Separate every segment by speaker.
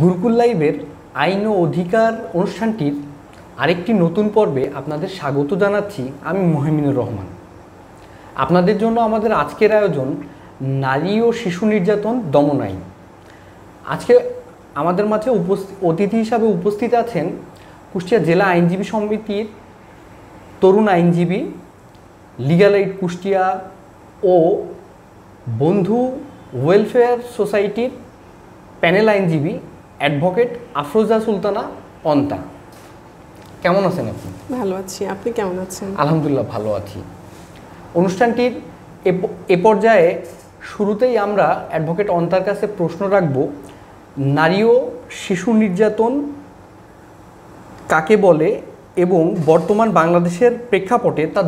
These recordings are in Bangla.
Speaker 1: গুরুকুল লাইভের আইন ও অধিকার অনুষ্ঠানটির আরেকটি নতুন পর্বে আপনাদের স্বাগত জানাচ্ছি আমি মহিমিনুর রহমান আপনাদের জন্য আমাদের আজকের আয়োজন নারী ও শিশু নির্যাতন দমন আইন আজকে আমাদের মাঝে অতিথি হিসাবে উপস্থিত আছেন কুষ্টিয়া জেলা আইনজীবী সমিতির তরুণ আইনজীবী লিগাল এইড কুষ্টিয়া ও বন্ধু ওয়েলফেয়ার সোসাইটির প্যানেল আইনজীবী অ্যাডভোকেট আফরোজা সুলতানা পন্তা কেমন আছেন আপনি
Speaker 2: ভালো আছি আপনি কেমন আছেন আলহামদুলিল্লাহ
Speaker 1: ভালো আছি অনুষ্ঠানটির এ পর্যায়ে শুরুতেই আমরা অ্যাডভোকেট অন্তার কাছে প্রশ্ন রাখব নারী ও শিশু নির্যাতন কাকে বলে এবং বর্তমান বাংলাদেশের প্রেক্ষাপটে তা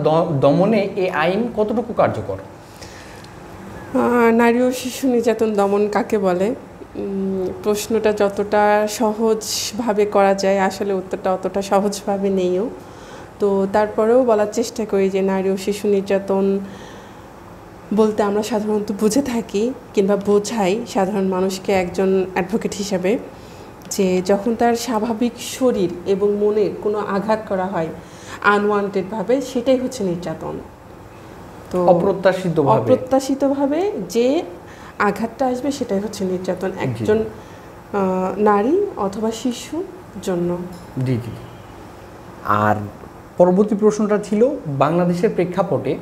Speaker 1: দমনে এ আইন কতটুকু কার্যকর
Speaker 2: নারী ও শিশু নির্যাতন দমন কাকে বলে প্রশ্নটা যতটা সহজভাবে করা যায় আসলে উত্তরটা অতটা সহজভাবে নেইও তো তারপরেও বলার চেষ্টা করি যে নারী ও শিশু নির্যাতন বলতে আমরা সাধারণত বুঝে থাকি কিংবা বোঝাই সাধারণ মানুষকে একজন অ্যাডভোকেট হিসাবে যে যখন তার স্বাভাবিক শরীর এবং মনের কোনো আঘাত করা হয় আনওয়ান্টেডভাবে সেটাই হচ্ছে নির্যাতন
Speaker 1: তো অপ্রত্যাশিত
Speaker 2: অপ্রত্যাশিতভাবে যে আঘাতটা আসবে সেটাই হচ্ছে নির্যাতন একজন নারী অথবা শিশুর জন্য জি
Speaker 1: আর পরবর্তী প্রশ্নটা ছিল বাংলাদেশের প্রেক্ষাপটে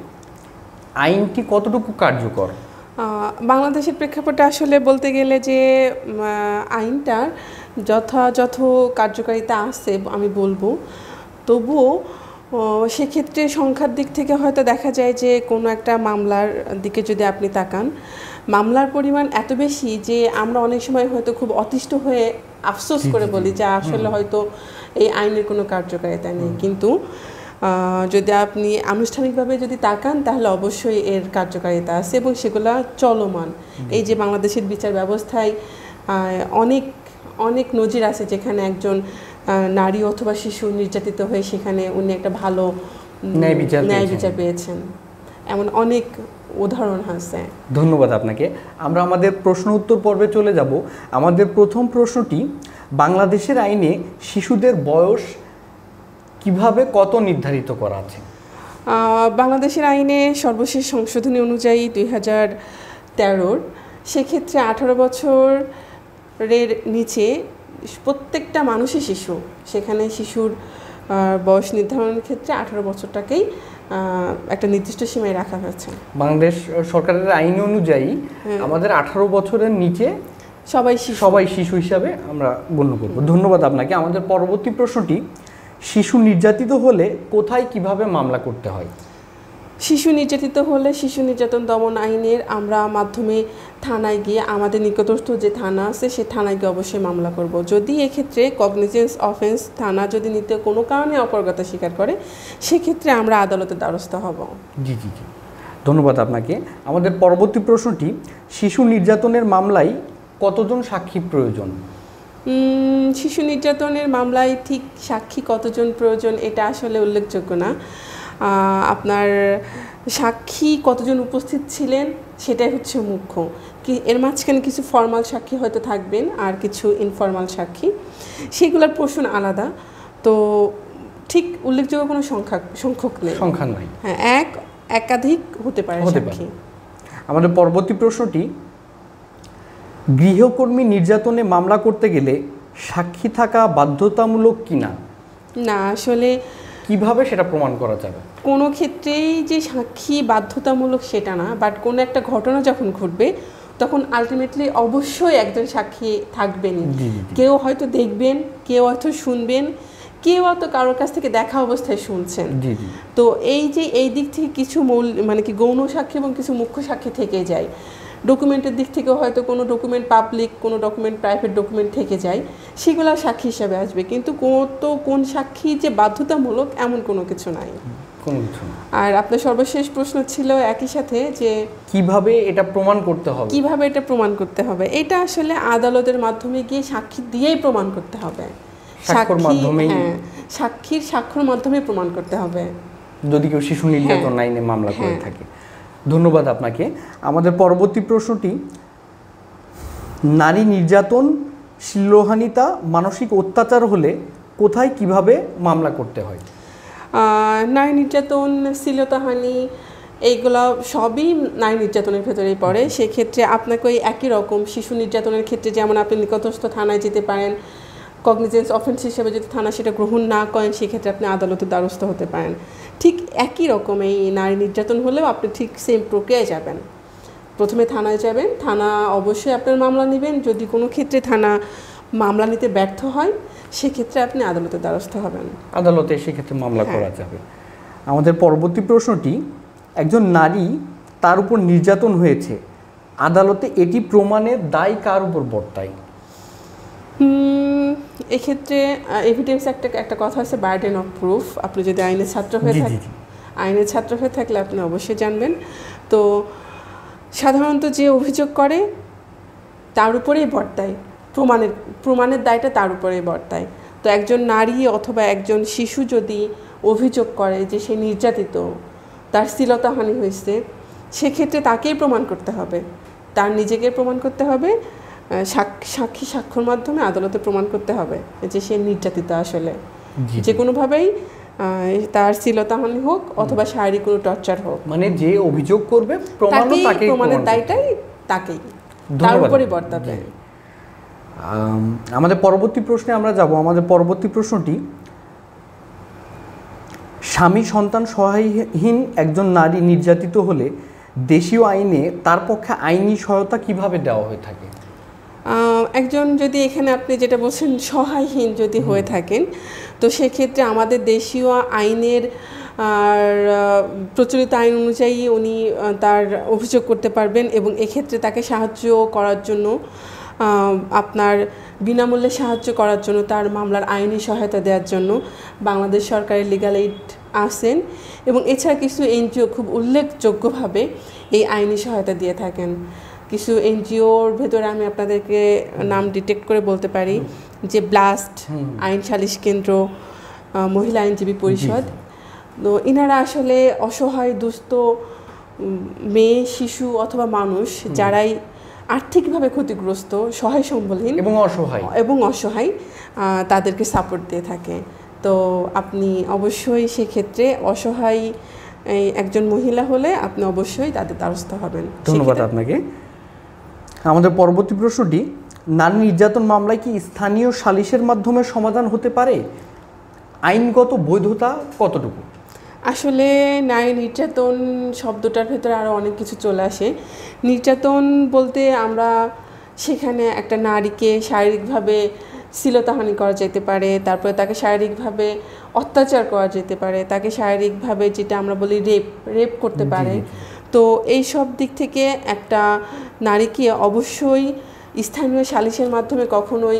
Speaker 1: আইনটি কতটুকু কার্যকর
Speaker 2: বাংলাদেশের প্রেক্ষাপটে আসলে বলতে গেলে যে আইনটার যথাযথ কার্যকারিতা আছে আমি বলবো তবুও সেক্ষেত্রে সংখ্যার দিক থেকে হয়তো দেখা যায় যে কোনো একটা মামলার দিকে যদি আপনি তাকান মামলার পরিমাণ এত বেশি যে আমরা অনেক সময় হয়তো খুব অতিষ্ঠ হয়ে আফসোস করে বলি যে আসলে হয়তো এই আইনের কোনো কার্যকারিতা নেই কিন্তু যদি আপনি আনুষ্ঠানিকভাবে যদি তাকান তাহলে অবশ্যই এর কার্যকারিতা আছে এবং সেগুলো চলমান এই যে বাংলাদেশের বিচার ব্যবস্থায় অনেক অনেক নজির আছে যেখানে একজন নারী অথবা শিশু নির্যাতিত হয়ে সেখানে উনি একটা ভালো ন্যায় বিচার পেয়েছেন এমন অনেক উদাহরণ আছে
Speaker 1: ধন্যবাদ আপনাকে আমরা আমাদের প্রশ্ন উত্তর পর্বে চলে যাব আমাদের প্রথম প্রশ্নটি বাংলাদেশের আইনে শিশুদের বয়স কিভাবে কত নির্ধারিত করা আছে
Speaker 2: বাংলাদেশের আইনে সর্বশেষ সংশোধনী অনুযায়ী দুই হাজার তেরোর সেক্ষেত্রে আঠারো বছরের নিচে প্রত্যেকটা মানুষই শিশু সেখানে শিশুর বয়স নির্ধারণের ক্ষেত্রে আঠারো বছরটাকেই একটা নির্দিষ্ট সীমায় রাখা হয়েছে
Speaker 1: বাংলাদেশ সরকারের আইন অনুযায়ী হ্যাঁ। আমাদের আঠারো বছরের নিচে সবাই সবাই শিশু হিসাবে আমরা গণ্য করব ধন্যবাদ আপনাকে আমাদের পরবর্তী প্রশ্নটি শিশু নির্যাতিত হলে কোথায় কিভাবে মামলা করতে হয়
Speaker 2: শিশু নির্যাতিত হলে শিশু নির্যাতন দমন আইনের আমরা মাধ্যমে থানায় গিয়ে আমাদের নিকটস্থ যে থানা আছে সে থানায় গিয়ে অবশ্যই মামলা করব। যদি এক্ষেত্রে কগনিজেন্স অফেন্স থানা যদি নিতে কোনো কারণে অপরগতা স্বীকার করে সেক্ষেত্রে আমরা আদালতের দ্বারস্থ হব
Speaker 1: জি জি জি ধন্যবাদ আপনাকে আমাদের পরবর্তী প্রশ্নটি শিশু নির্যাতনের মামলায় কতজন সাক্ষী প্রয়োজন
Speaker 2: শিশু নির্যাতনের মামলায় ঠিক সাক্ষী কতজন প্রয়োজন এটা আসলে উল্লেখযোগ্য না আপনার সাক্ষী কতজন উপস্থিত ছিলেন সেটাই হচ্ছে মুখ্য কি এর মাঝখানে কিছু ফর্মাল সাক্ষী হয়তো থাকবেন আর কিছু ইনফর্মাল সাক্ষী সেগুলোর প্রশ্ন আলাদা তো ঠিক উল্লেখযোগ্য কোনো সংখ্যা সংখ্যক নেই সংখ্যা নাই হ্যাঁ এক একাধিক হতে পারে সাক্ষী
Speaker 1: আমাদের পরবর্তী প্রশ্নটি গৃহকর্মী নির্যাতনে মামলা করতে গেলে সাক্ষী থাকা বাধ্যতামূলক কিনা
Speaker 2: না আসলে কিভাবে সেটা প্রমাণ করা যাবে কোনো ক্ষেত্রেই যে সাক্ষী বাধ্যতামূলক সেটা না বাট কোনো একটা ঘটনা যখন ঘটবে তখন আলটিমেটলি অবশ্যই একজন সাক্ষী থাকবেন কেউ হয়তো দেখবেন কেউ হয়তো শুনবেন কেউ হয়তো কারোর কাছ থেকে দেখা অবস্থায় শুনছেন তো এই যে এই দিক থেকে কিছু মৌল মানে কি গৌণ সাক্ষী এবং কিছু মুখ্য সাক্ষী থেকে যায় ডকুমেন্টের দিক থেকে হয়তো কোনো ডকুমেন্ট পাবলিক কোনো ডকুমেন্ট প্রাইভেট ডকুমেন্ট থেকে যায় সেগুলো সাক্ষী হিসাবে আসবে কিন্তু তো কোন সাক্ষী যে বাধ্যতামূলক এমন কোনো কিছু নাই আর আপনার সর্বশেষ প্রশ্ন ছিল একই সাথে যে
Speaker 1: কিভাবে এটা প্রমাণ করতে হবে
Speaker 2: কিভাবে এটা প্রমাণ করতে হবে এটা আসলে আদালতের মাধ্যমে গিয়ে সাক্ষী দিয়েই প্রমাণ করতে হবে হ্যাঁ, সাক্ষীর সাক্ষর মাধ্যমে প্রমাণ করতে হবে
Speaker 1: যদি কেউ শিশু নির্যাতন হ্যাঁ। আইনে মামলা করে হ্যাঁ। থাকে ধন্যবাদ আপনাকে আমাদের পরবর্তী প্রশ্নটি নারী নির্যাতন শিল্লোহানিতা মানসিক অত্যাচার হলে কোথায় কিভাবে মামলা করতে হয়
Speaker 2: নারী নির্যাতন শ্লীলতাহানি এইগুলো সবই নারী নির্যাতনের ভেতরেই পড়ে আচ্ছা। সেক্ষেত্রে আপনাকে ওই একই রকম শিশু নির্যাতনের ক্ষেত্রে যেমন আপনি নিকটস্থ থানায় যেতে পারেন কগনিজেন্স অফেন্স হিসেবে যদি থানা সেটা গ্রহণ না করেন সেক্ষেত্রে আপনি আদালতের দ্বারস্থ হতে পারেন ঠিক একই রকম এই নারী নির্যাতন হলেও আপনি ঠিক সেম প্রক্রিয়ায় যাবেন প্রথমে থানায় যাবেন থানা অবশ্যই আপনার মামলা নেবেন যদি কোনো ক্ষেত্রে থানা মামলা নিতে ব্যর্থ হয় সেক্ষেত্রে আপনি আদালতের দ্বারস্থ হবেন
Speaker 1: আদালতে সেক্ষেত্রে মামলা হ্যাঁ। করা যাবে আমাদের পরবর্তী প্রশ্নটি একজন নারী তার উপর নির্যাতন হয়েছে আদালতে এটি প্রমাণের দায় কার উপর
Speaker 2: বর্তায় এক্ষেত্রে এভিডেন্স একটা একটা কথা আছে বার্ডেন অফ প্রুফ আপনি যদি আইনের ছাত্র হয়ে থাকেন আইনের ছাত্র হয়ে থাকলে আপনি অবশ্যই জানবেন তো সাধারণত যে অভিযোগ করে তার উপরেই বর্তায় প্রমাণের প্রমাণের দায়টা তার উপরেই বর্তায় তো একজন নারী অথবা একজন শিশু যদি অভিযোগ করে যে সে নির্যাতিত তার হানি হয়েছে সেক্ষেত্রে তাকেই প্রমাণ করতে হবে তার নিজেকে প্রমাণ করতে হবে সাক্ষী সাক্ষর মাধ্যমে আদালতে প্রমাণ করতে হবে যে সে নির্যাতিত আসলে যে কোনোভাবেই তার হানি হোক অথবা শারীরিক কোনো টর্চার হোক মানে যে অভিযোগ করবে প্রমাণের দায়টাই তাকেই তার উপরে বর্তাবে
Speaker 1: আমাদের পরবর্তী প্রশ্নে আমরা যাব আমাদের পরবর্তী প্রশ্নটি স্বামী সন্তান সহায়হীন একজন নারী নির্যাতিত হলে দেশীয় আইনে তার পক্ষে আইনি সহায়তা কিভাবে দেওয়া হয়ে থাকে
Speaker 2: একজন যদি এখানে আপনি যেটা বলছেন সহায়হীন যদি হয়ে থাকেন তো সেক্ষেত্রে আমাদের দেশীয় আইনের আর প্রচলিত আইন অনুযায়ী উনি তার অভিযোগ করতে পারবেন এবং এক্ষেত্রে তাকে সাহায্য করার জন্য আপনার বিনামূল্যে সাহায্য করার জন্য তার মামলার আইনি সহায়তা দেওয়ার জন্য বাংলাদেশ সরকারের লিগাল এইড আসেন এবং এছাড়া কিছু এনজিও খুব উল্লেখযোগ্যভাবে এই আইনি সহায়তা দিয়ে থাকেন কিছু এনজিওর ভেতরে আমি আপনাদেরকে নাম ডিটেক্ট করে বলতে পারি যে ব্লাস্ট আইন সালিশ কেন্দ্র মহিলা আইনজীবী পরিষদ তো ইনারা আসলে অসহায় দুস্থ মেয়ে শিশু অথবা মানুষ যারাই আর্থিকভাবে ক্ষতিগ্রস্ত সহায় সম্বলহীন এবং অসহায় এবং অসহায় তাদেরকে সাপোর্ট দিয়ে থাকে তো আপনি অবশ্যই সেক্ষেত্রে অসহায় একজন মহিলা হলে আপনি অবশ্যই তাদের দ্বারস্থ হবেন ধন্যবাদ
Speaker 1: আপনাকে আমাদের পরবর্তী প্রশ্নটি নারী নির্যাতন মামলায় কি স্থানীয় সালিশের মাধ্যমে সমাধান হতে পারে আইনগত বৈধতা কতটুকু
Speaker 2: আসলে নারী নির্যাতন শব্দটার ভেতরে আরও অনেক কিছু চলে আসে নির্যাতন বলতে আমরা সেখানে একটা নারীকে শারীরিকভাবে শ্লীলতাহানি করা যেতে পারে তারপরে তাকে শারীরিকভাবে অত্যাচার করা যেতে পারে তাকে শারীরিকভাবে যেটা আমরা বলি রেপ রেপ করতে পারে তো এই সব দিক থেকে একটা নারীকে অবশ্যই স্থানীয় সালিশের মাধ্যমে কখনোই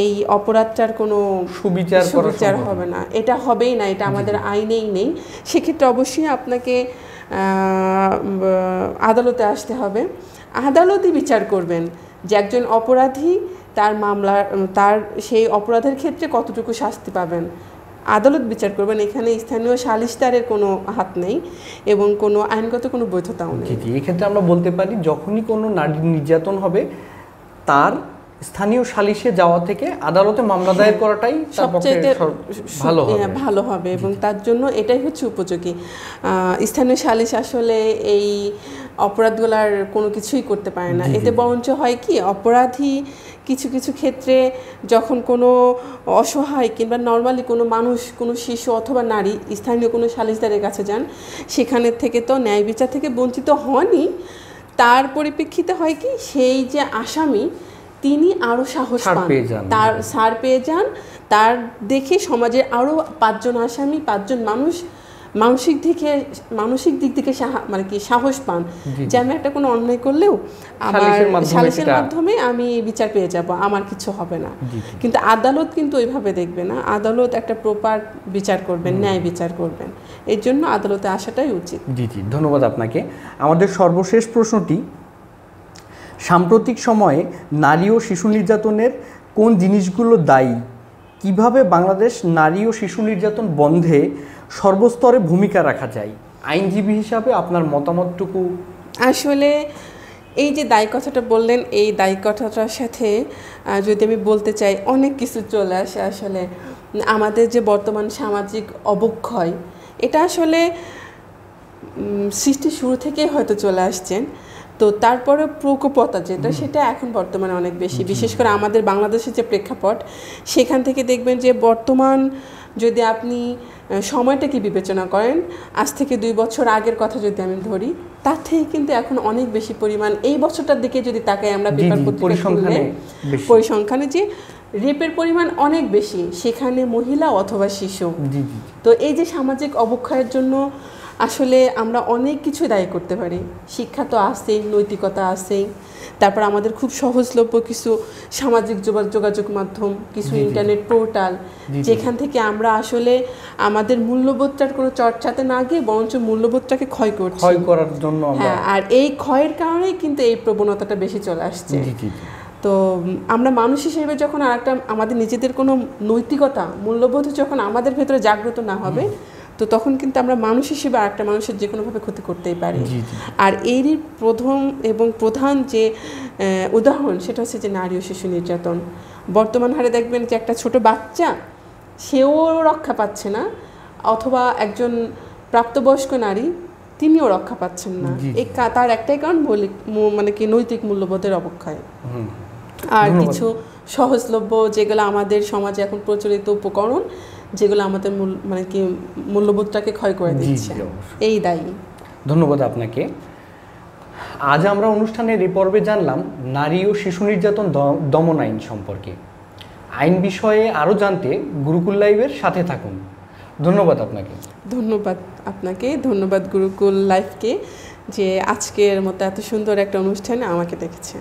Speaker 2: এই অপরাধটার কোনো সুবিচার সুবিচার হবে না এটা হবেই না এটা আমাদের আইনেই নেই সেক্ষেত্রে অবশ্যই আপনাকে আদালতে আসতে হবে আদালতই বিচার করবেন যে একজন অপরাধী তার মামলা তার সেই অপরাধের ক্ষেত্রে কতটুকু শাস্তি পাবেন আদালত বিচার করবেন এখানে স্থানীয় সালিসদারের কোনো হাত নেই এবং কোনো আইনগত কোনো বৈধতাও নেই
Speaker 1: এক্ষেত্রে আমরা বলতে পারি যখনই কোনো নারী নির্যাতন হবে তার
Speaker 2: স্থানীয় সালিশে যাওয়া থেকে আদালতে মামলা দায়ের করাটাই সবচেয়ে ভালো হ্যাঁ, ভালো হবে এবং তার জন্য এটাই হচ্ছে উপযোগী স্থানীয় সালিশ আসলে এই অপরাধগুলার কোনো কিছুই করতে পারে না এতে বরঞ্চ হয় কি অপরাধী কিছু কিছু ক্ষেত্রে যখন কোনো অসহায় কিংবা নর্মালি কোনো মানুষ কোনো শিশু অথবা নারী স্থানীয় কোনো সালিশদারের কাছে যান সেখানে থেকে তো ন্যায় বিচার থেকে বঞ্চিত হনই তার পরিপ্রেক্ষিতে হয় কি সেই যে আসামি তিনি আরও সাহস পান তার সার পেয়ে যান তার দেখে সমাজে আরও পাঁচজন আসামি পাঁচজন মানুষ মানসিক দিকে মানসিক দিক থেকে মানে কি সাহস পান যে আমি একটা কোনো অন্যায় করলেও আমার সালিসের মাধ্যমে আমি বিচার পেয়ে যাব আমার কিছু হবে না কিন্তু আদালত কিন্তু ওইভাবে দেখবে না আদালত একটা প্রপার বিচার করবেন ন্যায় বিচার করবেন এর জন্য আদালতে আসাটাই উচিত
Speaker 1: জি জি ধন্যবাদ আপনাকে আমাদের সর্বশেষ প্রশ্নটি সাম্প্রতিক সময়ে নারী ও শিশু নির্যাতনের কোন জিনিসগুলো দায়ী কিভাবে বাংলাদেশ নারী ও শিশু নির্যাতন বন্ধে সর্বস্তরে ভূমিকা রাখা যায় আইনজীবী হিসাবে আপনার মতামতটুকু
Speaker 2: আসলে এই যে দায়ী কথাটা বললেন এই দায়ী কথাটার সাথে যদি আমি বলতে চাই অনেক কিছু চলে আসে আসলে আমাদের যে বর্তমান সামাজিক অবক্ষয় এটা আসলে সৃষ্টির শুরু থেকেই হয়তো চলে আসছেন তো তারপরে প্রকোপতা যেটা সেটা এখন বর্তমানে অনেক বেশি বিশেষ করে আমাদের বাংলাদেশের যে প্রেক্ষাপট সেখান থেকে দেখবেন যে বর্তমান যদি আপনি সময়টাকে বিবেচনা করেন আজ থেকে দুই বছর আগের কথা যদি আমি ধরি তার থেকে কিন্তু এখন অনেক বেশি পরিমাণ এই বছরটার দিকে যদি তাকাই আমরা পেপার পরিসংখ্যানে পরিসংখ্যানে যে রেপের পরিমাণ অনেক বেশি সেখানে মহিলা অথবা শিশু তো এই যে সামাজিক অবক্ষয়ের জন্য আসলে আমরা অনেক কিছু দায়ী করতে পারি শিক্ষা তো আছেই নৈতিকতা আসেই তারপর আমাদের খুব সহজলভ্য কিছু সামাজিক যোগাযোগ মাধ্যম কিছু ইন্টারনেট পোর্টাল যেখান থেকে আমরা আসলে আমাদের মূল্যবোধটার কোনো চর্চাতে না গিয়ে বরঞ্চ মূল্যবোধটাকে ক্ষয় করছি ক্ষয়
Speaker 1: করার জন্য হ্যাঁ
Speaker 2: আর এই ক্ষয়ের কারণেই কিন্তু এই প্রবণতাটা বেশি চলে আসছে তো আমরা মানুষ হিসেবে যখন আর একটা আমাদের নিজেদের কোনো নৈতিকতা মূল্যবোধ যখন আমাদের ভেতরে জাগ্রত না হবে তো তখন কিন্তু আমরা মানুষ হিসেবে আরেকটা মানুষের যে কোনোভাবে ক্ষতি করতেই পারি আর এরই প্রথম এবং প্রধান যে উদাহরণ সেটা হচ্ছে যে নারী ও শিশু নির্যাতন বর্তমান হারে দেখবেন যে একটা ছোট বাচ্চা সেও রক্ষা পাচ্ছে না অথবা একজন প্রাপ্তবয়স্ক নারী তিনিও রক্ষা পাচ্ছেন না এই তার একটাই কারণ মৌলিক মানে কি নৈতিক মূল্যবোধের অবক্ষয় আর কিছু সহজলভ্য যেগুলো আমাদের সমাজে এখন প্রচলিত উপকরণ যেগুলো আমাদের মূল মানে কি মূল্যবোধটাকে ক্ষয় করে দিচ্ছে এই দায়ী
Speaker 1: ধন্যবাদ আপনাকে আজ আমরা অনুষ্ঠানের এই পর্বে জানলাম নারী ও শিশু নির্যাতন দমন আইন সম্পর্কে আইন বিষয়ে আরও জানতে গুরুকুল লাইভের সাথে থাকুন ধন্যবাদ আপনাকে
Speaker 2: ধন্যবাদ আপনাকে ধন্যবাদ গুরুকুল লাইফকে যে আজকের মতো এত সুন্দর একটা অনুষ্ঠানে আমাকে দেখেছে